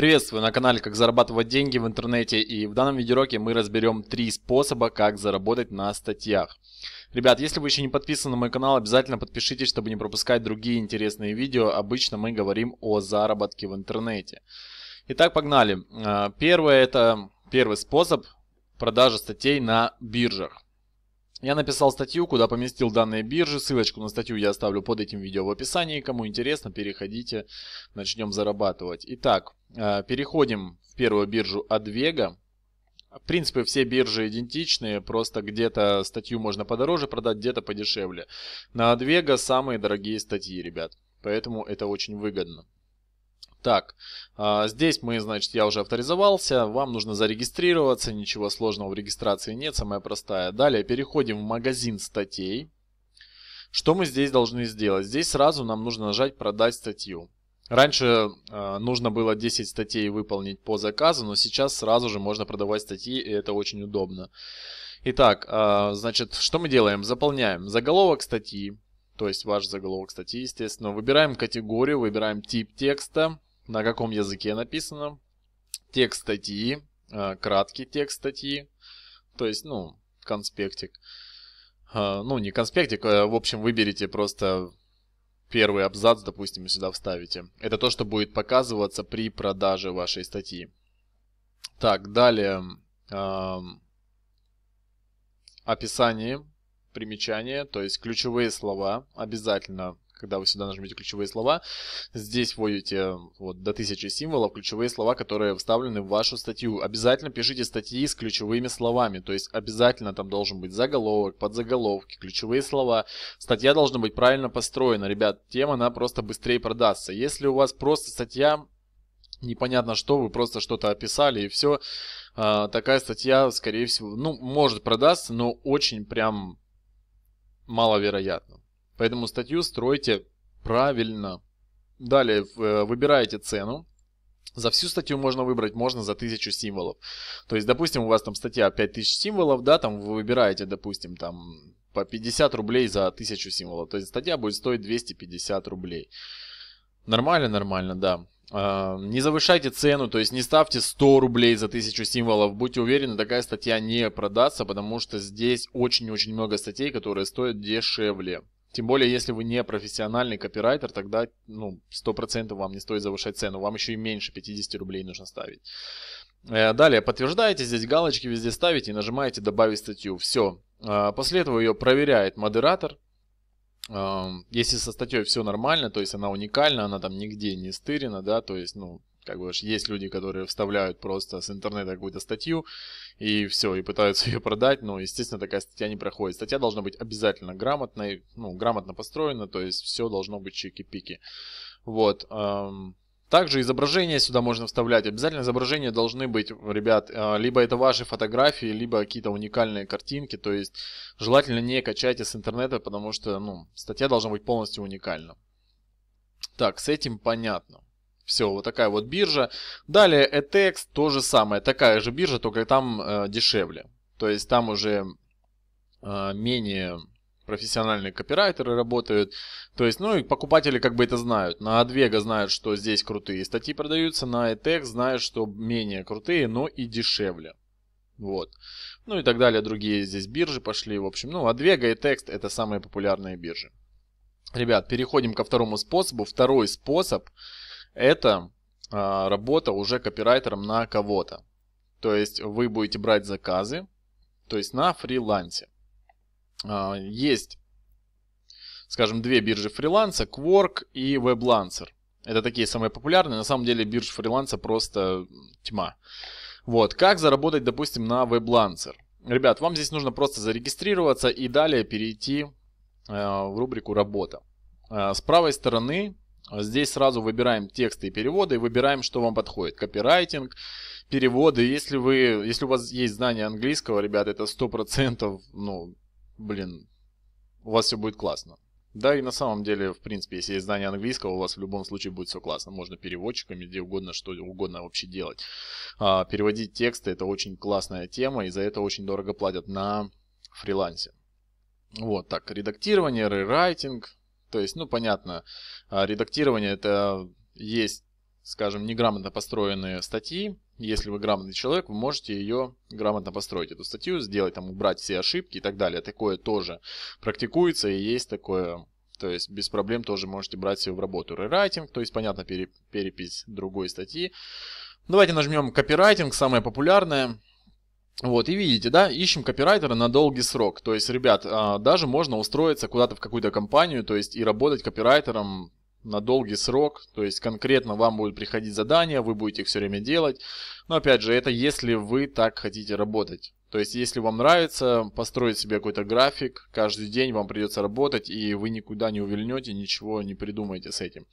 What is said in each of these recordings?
Приветствую на канале «Как зарабатывать деньги в интернете» и в данном видеоуроке мы разберем три способа, как заработать на статьях. Ребят, если вы еще не подписаны на мой канал, обязательно подпишитесь, чтобы не пропускать другие интересные видео. Обычно мы говорим о заработке в интернете. Итак, погнали. Э, первое это первый способ продажи статей на биржах. Я написал статью, куда поместил данные биржи, ссылочку на статью я оставлю под этим видео в описании, кому интересно, переходите, начнем зарабатывать. Итак, э, переходим в первую биржу Advega. В принципе, все биржи идентичные, просто где-то статью можно подороже продать, где-то подешевле. На Advega самые дорогие статьи, ребят, поэтому это очень выгодно. Так, а, здесь мы, значит, я уже авторизовался, вам нужно зарегистрироваться, ничего сложного в регистрации нет, самая простая. Далее переходим в магазин статей. Что мы здесь должны сделать? Здесь сразу нам нужно нажать «Продать статью». Раньше э, нужно было 10 статей выполнить по заказу, но сейчас сразу же можно продавать статьи, и это очень удобно. Итак, э, значит, что мы делаем? Заполняем заголовок статьи, то есть ваш заголовок статьи, естественно. Выбираем категорию, выбираем тип текста, на каком языке написано, текст статьи, э, краткий текст статьи, то есть, ну, конспектик. Э, ну, не конспектик, а, в общем, выберите просто первый абзац, допустим, сюда вставите. Это то, что будет показываться при продаже вашей статьи. Так, далее. Эм, описание, примечание, то есть ключевые слова обязательно когда вы сюда нажмете ключевые слова, здесь вводите вот, до 1000 символов ключевые слова, которые вставлены в вашу статью. Обязательно пишите статьи с ключевыми словами, то есть обязательно там должен быть заголовок, подзаголовки, ключевые слова. Статья должна быть правильно построена, ребят, Тема она просто быстрее продастся. Если у вас просто статья непонятно что, вы просто что-то описали и все, а, такая статья, скорее всего, ну, может продастся, но очень прям маловероятно. Поэтому статью стройте правильно. Далее э, выбираете цену. За всю статью можно выбрать, можно за 1000 символов. То есть, допустим, у вас там статья 5000 символов, да, там вы выбираете, допустим, там по 50 рублей за 1000 символов. То есть статья будет стоить 250 рублей. Нормально, нормально, да. А, не завышайте цену, то есть не ставьте 100 рублей за 1000 символов. Будьте уверены, такая статья не продастся, потому что здесь очень-очень много статей, которые стоят дешевле. Тем более, если вы не профессиональный копирайтер, тогда ну, 100% вам не стоит завышать цену. Вам еще и меньше 50 рублей нужно ставить. Э, далее, подтверждаете, здесь галочки везде ставите и нажимаете «Добавить статью». Все. Э, после этого ее проверяет модератор. Э, если со статьей все нормально, то есть она уникальна, она там нигде не стырена, да, то есть, ну, как бы есть люди, которые вставляют просто с интернета какую-то статью, и все, и пытаются ее продать, но, естественно, такая статья не проходит. Статья должна быть обязательно грамотной, ну, грамотно построена, то есть все должно быть чики-пики. Вот. Эм, также изображения сюда можно вставлять. Обязательно изображения должны быть, ребят, э, либо это ваши фотографии, либо какие-то уникальные картинки. То есть желательно не качайте с интернета, потому что ну, статья должна быть полностью уникальна. Так, с этим понятно. Все, вот такая вот биржа. Далее ETX, то же самое, такая же биржа, только там э, дешевле. То есть там уже э, менее профессиональные копирайтеры работают. То есть, ну и покупатели как бы это знают. На Адвега знают, что здесь крутые статьи продаются, на ETX знают, что менее крутые, но и дешевле. Вот. Ну и так далее, другие здесь биржи пошли. В общем, ну, Адвега и Текст это самые популярные биржи. Ребят, переходим ко второму способу. Второй способ это а, работа уже копирайтером на кого-то. То есть вы будете брать заказы, то есть на фрилансе. А, есть, скажем, две биржи фриланса, Quark и WebLancer. Это такие самые популярные. На самом деле биржа фриланса просто тьма. Вот, как заработать, допустим, на WebLancer? Ребят, вам здесь нужно просто зарегистрироваться и далее перейти а, в рубрику «Работа». с правой стороны Здесь сразу выбираем тексты и переводы и выбираем, что вам подходит. Копирайтинг, переводы. Если, вы, если у вас есть знание английского, ребят, это 100%, ну, блин, у вас все будет классно. Да, и на самом деле, в принципе, если есть знание английского, у вас в любом случае будет все классно. Можно переводчиками, где угодно, что угодно вообще делать. А, переводить тексты – это очень классная тема, и за это очень дорого платят на фрилансе. Вот так, редактирование, рерайтинг, то есть, ну, понятно, а, редактирование это есть, скажем, неграмотно построенные статьи. Если вы грамотный человек, вы можете ее грамотно построить, эту статью, сделать, там, убрать все ошибки и так далее. Такое тоже практикуется и есть такое то есть без проблем тоже можете брать ее в работу. Рерайтинг, то есть, понятно, перепись другой статьи. Давайте нажмем копирайтинг, самое популярное. Вот, и видите, да, ищем копирайтера на долгий срок. То есть, ребят, а, даже можно устроиться куда-то в какую-то компанию, то есть и работать копирайтером на долгий срок, то есть конкретно вам будет приходить задание, вы будете их все время делать. Но опять же, это если вы так хотите работать. То есть, если вам нравится построить себе какой-то график, каждый день вам придется работать, и вы никуда не увильнете, ничего не придумаете с этим.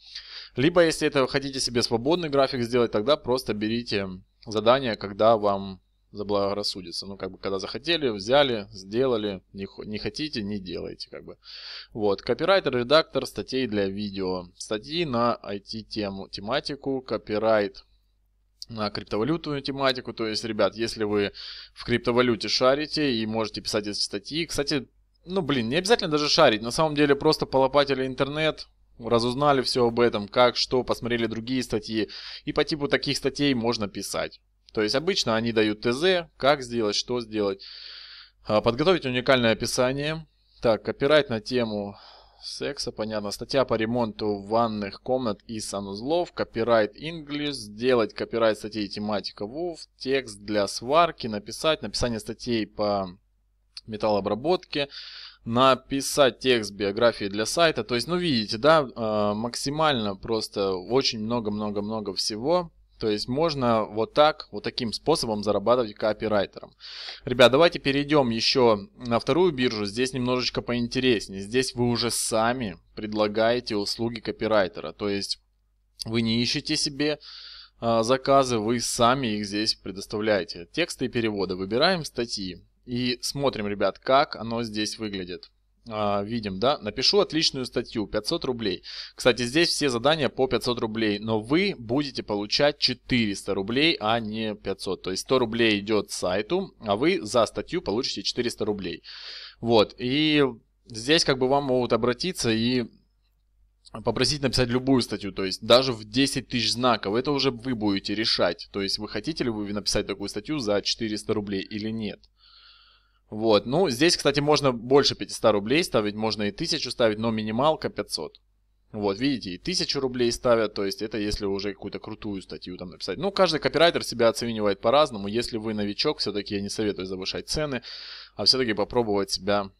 Либо, если это хотите себе свободный график сделать, тогда просто берите задание, когда вам заблагорассудится. Ну, как бы, когда захотели, взяли, сделали, не, не хотите, не делайте, как бы. Вот, копирайтер, редактор статей для видео, статьи на IT-тему, тематику, копирайт на криптовалютную тематику, то есть, ребят, если вы в криптовалюте шарите и можете писать эти статьи, кстати, ну, блин, не обязательно даже шарить, на самом деле просто полопатили интернет, разузнали все об этом, как, что, посмотрели другие статьи, и по типу таких статей можно писать. То есть обычно они дают ТЗ, как сделать, что сделать. А, подготовить уникальное описание. Так, копирать на тему секса, понятно. Статья по ремонту ванных комнат и санузлов. Копирайт English. Сделать копирайт статей тематика WUF. Текст для сварки. Написать. Написание статей по металлообработке. Написать текст биографии для сайта. То есть, ну видите, да, а, максимально просто очень много-много-много всего. То есть можно вот так, вот таким способом зарабатывать копирайтером. Ребят, давайте перейдем еще на вторую биржу. Здесь немножечко поинтереснее. Здесь вы уже сами предлагаете услуги копирайтера. То есть вы не ищете себе э, заказы, вы сами их здесь предоставляете. Тексты и переводы. Выбираем статьи и смотрим, ребят, как оно здесь выглядит. А, видим, да, напишу отличную статью, 500 рублей. Кстати, здесь все задания по 500 рублей, но вы будете получать 400 рублей, а не 500. То есть 100 рублей идет сайту, а вы за статью получите 400 рублей. Вот, и здесь как бы вам могут обратиться и попросить написать любую статью, то есть даже в 10 тысяч знаков, это уже вы будете решать, то есть вы хотите ли вы написать такую статью за 400 рублей или нет. Вот, ну, здесь, кстати, можно больше 500 рублей ставить, можно и 1000 ставить, но минималка 500. Вот, видите, и 1000 рублей ставят, то есть это если уже какую-то крутую статью там написать. Ну, каждый копирайтер себя оценивает по-разному. Если вы новичок, все-таки я не советую завышать цены, а все-таки попробовать себя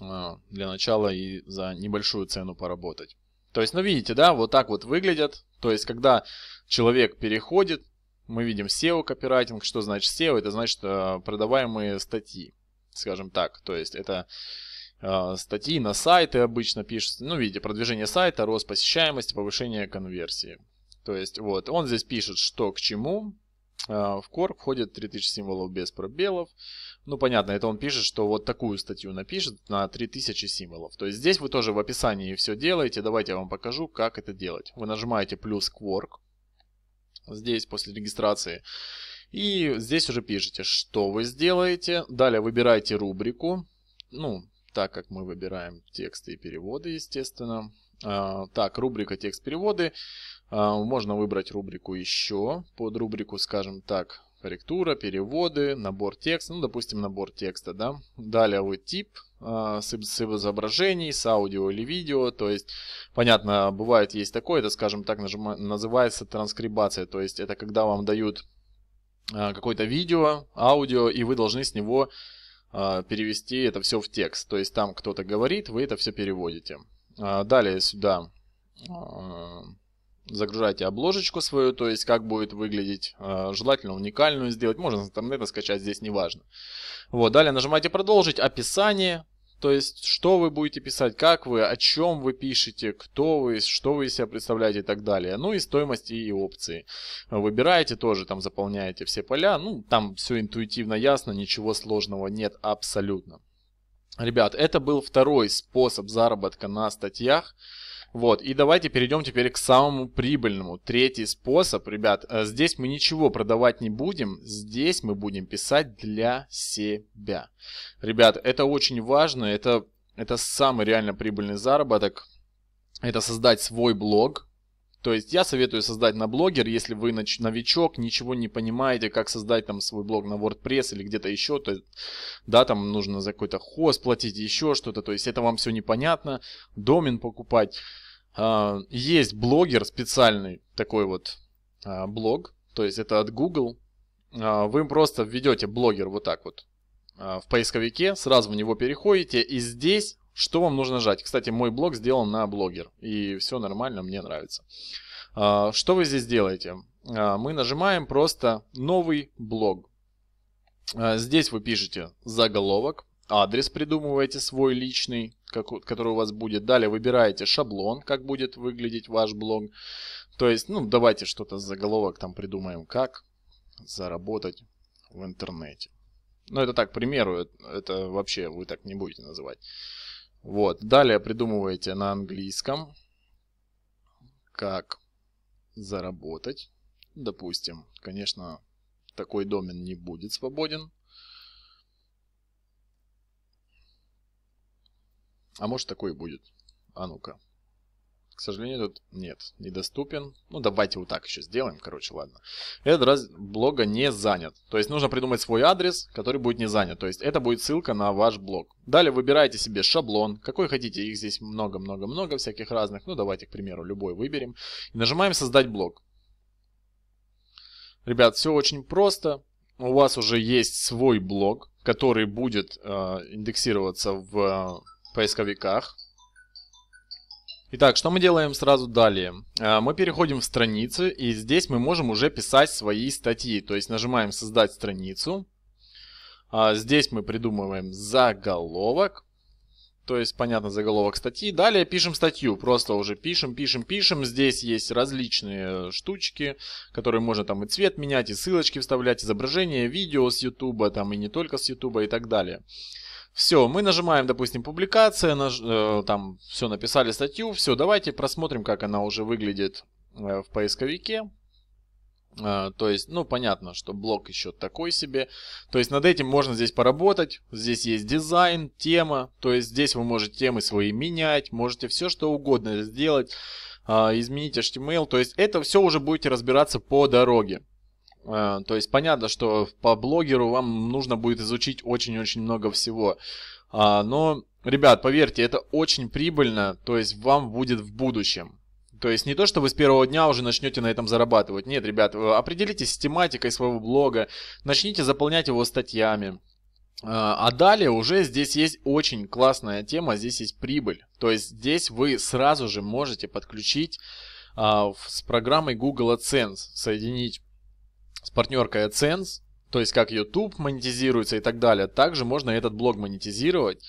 а, для начала и за небольшую цену поработать. То есть, ну видите, да, вот так вот выглядят. То есть, когда человек переходит мы видим SEO-копирайтинг. Что значит SEO? Это значит э, продаваемые статьи, скажем так. То есть это э, статьи на сайты обычно пишутся. Ну, видите, продвижение сайта, рост посещаемости, повышение конверсии. То есть вот, он здесь пишет, что к чему. Э, в корк входит 3000 символов без пробелов. Ну, понятно, это он пишет, что вот такую статью напишет на 3000 символов. То есть здесь вы тоже в описании все делаете. Давайте я вам покажу, как это делать. Вы нажимаете плюс Quark здесь после регистрации. И здесь уже пишете, что вы сделаете. Далее выбираете рубрику. Ну, так как мы выбираем тексты и переводы, естественно. А, так, рубрика текст переводы. А, можно выбрать рубрику еще. Под рубрику, скажем так, корректура, переводы, набор текста, ну, допустим, набор текста, да. Далее вы тип э, с, с изображений, с аудио или видео, то есть, понятно, бывает есть такое, это, скажем так, нажима, называется транскрибация, то есть это когда вам дают э, какое-то видео, аудио, и вы должны с него э, перевести это все в текст, то есть там кто-то говорит, вы это все переводите. Э, далее сюда... Э, загружаете обложечку свою, то есть как будет выглядеть, э, желательно уникальную сделать, можно с интернета скачать, здесь неважно. Вот, далее нажимаете продолжить, описание, то есть что вы будете писать, как вы, о чем вы пишете, кто вы, что вы из себя представляете и так далее. Ну и стоимость и опции. Выбираете тоже, там заполняете все поля, ну там все интуитивно ясно, ничего сложного нет абсолютно. Ребят, это был второй способ заработка на статьях. Вот, и давайте перейдем теперь к самому прибыльному. Третий способ, ребят, э, здесь мы ничего продавать не будем, здесь мы будем писать для себя. Ребят, это очень важно, это, это самый реально прибыльный заработок. Это создать свой блог, то есть я советую создать на блогер, если вы новичок, ничего не понимаете, как создать там свой блог на WordPress или где-то еще, то есть, да, там нужно за какой-то хост платить, еще что-то, то есть это вам все непонятно, домен покупать. А, есть блогер специальный, такой вот а, блог, то есть это от Google. А, вы просто введете блогер вот так вот в поисковике, сразу в него переходите, и здесь что вам нужно жать? Кстати, мой блог сделан на блогер, и все нормально, мне нравится. Что вы здесь делаете? Мы нажимаем просто «Новый блог». Здесь вы пишете заголовок, Адрес придумываете свой личный, который у вас будет. Далее выбираете шаблон, как будет выглядеть ваш блог. То есть, ну, давайте что-то с заголовок там придумаем, как заработать в интернете. Ну, это так, к примеру, э, это вообще вы так не будете называть. Вот. Далее придумываете на английском, как заработать. Допустим, конечно, такой домен не будет свободен. А может такой и будет. А ну-ка. К сожалению, тут нет, недоступен. Ну, давайте вот так еще сделаем, короче, ладно. Этот раз блога не занят. То есть нужно придумать свой адрес, который будет не занят. То есть это будет ссылка на ваш блог. Далее выбираете себе шаблон, какой хотите. Их здесь много-много-много всяких разных. Ну, давайте, к примеру, любой выберем. И нажимаем «Создать блог». Ребят, все очень просто. У вас уже есть свой блог, который будет э, индексироваться в поисковиках. Итак, что мы делаем сразу далее? А, мы переходим в страницы, и здесь мы можем уже писать свои статьи. То есть нажимаем «Создать страницу». А, здесь мы придумываем заголовок. То есть, понятно, заголовок статьи. Далее пишем статью. Просто уже пишем, пишем, пишем. Здесь есть различные штучки, которые можно там и цвет менять, и ссылочки вставлять, изображения, видео с YouTube, там и не только с YouTube и так далее. Все, мы нажимаем, допустим, публикация, наж... Э, там все, написали статью, все, давайте просмотрим, как она уже выглядит э, в поисковике. Э, то есть, ну, понятно, что блок еще такой себе. То есть, над этим можно здесь поработать. Здесь есть дизайн, тема. То есть, здесь вы можете темы свои менять, можете все, что угодно сделать. изменить HTML. Эм то есть, это все уже будете разбираться по дороге. Э, то есть понятно, что по блогеру вам нужно будет изучить очень-очень много всего. А, но, ребят, поверьте, это очень прибыльно, то есть вам будет в будущем. То есть не то, что вы с первого дня уже начнете на этом зарабатывать. Нет, ребят, э, определитесь с тематикой своего блога, начните заполнять его статьями. А, а далее уже здесь есть очень классная тема, здесь есть прибыль. То есть здесь вы сразу же можете подключить а, с программой Google AdSense соединить с партнеркой AdSense, то есть как YouTube монетизируется и так далее. Также можно этот блог монетизировать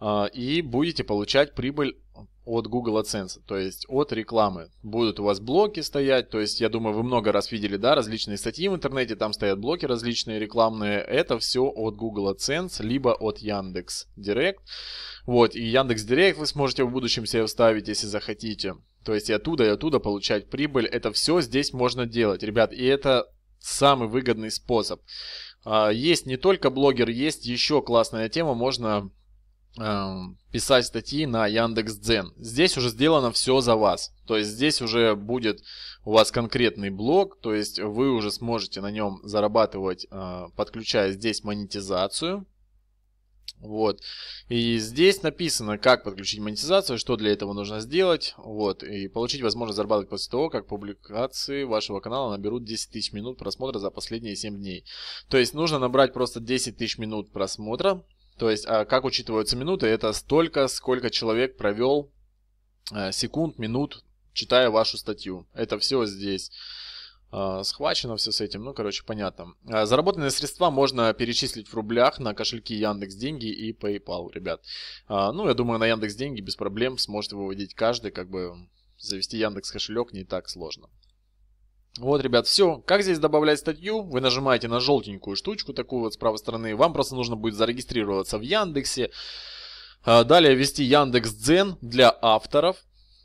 а, и будете получать прибыль от Google AdSense, то есть от рекламы. Будут у вас блоки стоять, то есть я думаю, вы много раз видели, да, различные статьи в интернете, там стоят блоки различные рекламные. Это все от Google AdSense, либо от Яндекс Директ. Вот, и Яндекс Директ вы сможете в будущем себе вставить, если захотите. То есть и оттуда, и оттуда получать прибыль. Это все здесь можно делать, ребят. И это самый выгодный способ. А, есть не только блогер, есть еще классная тема, можно а, писать статьи на Яндекс.Дзен. Здесь уже сделано все за вас. То есть здесь уже будет у вас конкретный блог, то есть вы уже сможете на нем зарабатывать, а, подключая здесь монетизацию. Вот. И здесь написано, как подключить монетизацию, что для этого нужно сделать. Вот. И получить возможность зарабатывать после того, как публикации вашего канала наберут 10 тысяч минут просмотра за последние 7 дней. То есть нужно набрать просто 10 тысяч минут просмотра. То есть, а как учитываются минуты, это столько, сколько человек провел э, секунд, минут, читая вашу статью. Это все здесь. А, схвачено все с этим. Ну, короче, понятно. А, заработанные средства можно перечислить в рублях на кошельки Яндекс Деньги и PayPal, ребят. А, ну, я думаю, на Яндекс Деньги без проблем сможет выводить каждый, как бы завести Яндекс кошелек не так сложно. Вот, ребят, все. Как здесь добавлять статью? Вы нажимаете на желтенькую штучку, такую вот с правой стороны. Вам просто нужно будет зарегистрироваться в Яндексе. Далее ввести Яндекс Дзен для авторов.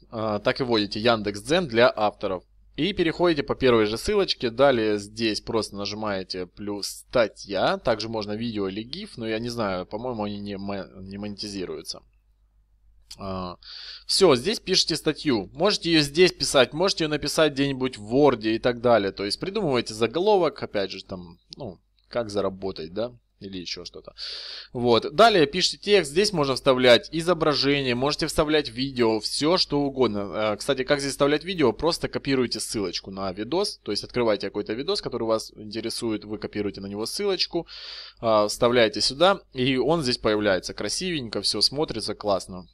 Так и вводите Яндекс Дзен для авторов. И переходите по первой же ссылочке. Далее здесь просто нажимаете плюс статья. Также можно видео или GIF, но я не знаю, по-моему, они не, монетизируются. А, Все, здесь пишите статью. Можете ее здесь писать, можете ее написать где-нибудь в Word и так далее. То есть придумывайте заголовок, опять же, там, ну, как заработать, да, или еще что-то. Вот. Далее пишите текст, здесь можно вставлять изображение, можете вставлять видео, все что угодно. Э, кстати, как здесь вставлять видео, просто копируете ссылочку на видос, то есть открываете какой-то видос, который вас интересует, вы копируете на него ссылочку, э, вставляете сюда, и он здесь появляется красивенько, все смотрится классно.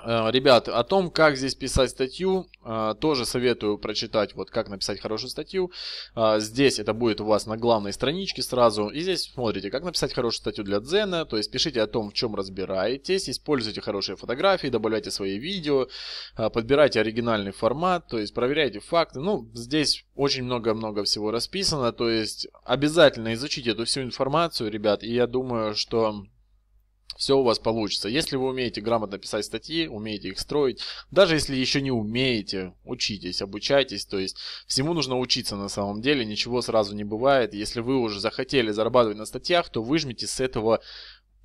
Э, ребят, о том, как здесь писать статью, э, тоже советую прочитать, вот как написать хорошую статью. Э, здесь это будет у вас на главной страничке сразу. И здесь смотрите, как написать хорошую статью для Дзена. То есть пишите о том, в чем разбираетесь, используйте хорошие фотографии, добавляйте свои видео, подбирайте оригинальный формат, то есть проверяйте факты. Ну, здесь очень много-много всего расписано, то есть обязательно изучите эту всю информацию, ребят, и я думаю, что все у вас получится. Если вы умеете грамотно писать статьи, умеете их строить, даже если еще не умеете, учитесь, обучайтесь, то есть всему нужно учиться на самом деле, ничего сразу не бывает. Если вы уже захотели зарабатывать на статьях, то выжмите с этого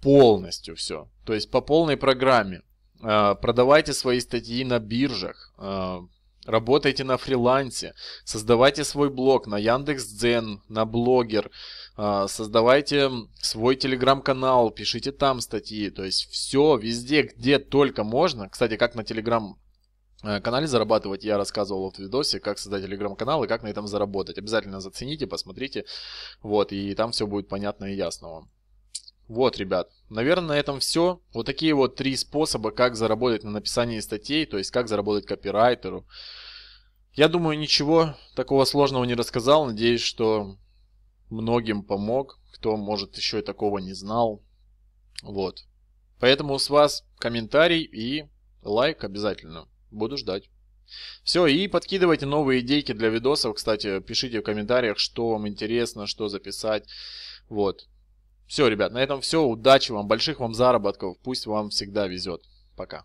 полностью все, то есть по полной программе. Э, продавайте свои статьи на биржах, э, Работайте на фрилансе, создавайте свой блог на Яндекс.Дзен, на Блогер, а, создавайте свой телеграм-канал, пишите там статьи, то есть все везде, где только можно. Кстати, как на телеграм э, канале зарабатывать. Я рассказывал в видосе, как создать телеграм-канал и как на этом заработать. Обязательно зацените, посмотрите. Вот, и там все будет понятно и ясно вам. Вот, ребят, наверное, на этом все. Вот такие вот три способа, как заработать на написании статей, то есть как заработать копирайтеру. Я думаю, ничего такого сложного не рассказал. Надеюсь, что многим помог, кто, может, еще и такого не знал. Вот. Поэтому с вас комментарий и лайк обязательно. Буду ждать. Все, и подкидывайте новые идейки для видосов. Кстати, пишите в комментариях, что вам интересно, что записать. Вот. Все, ребят, на этом все. Удачи вам, больших вам заработков. Пусть вам всегда везет. Пока.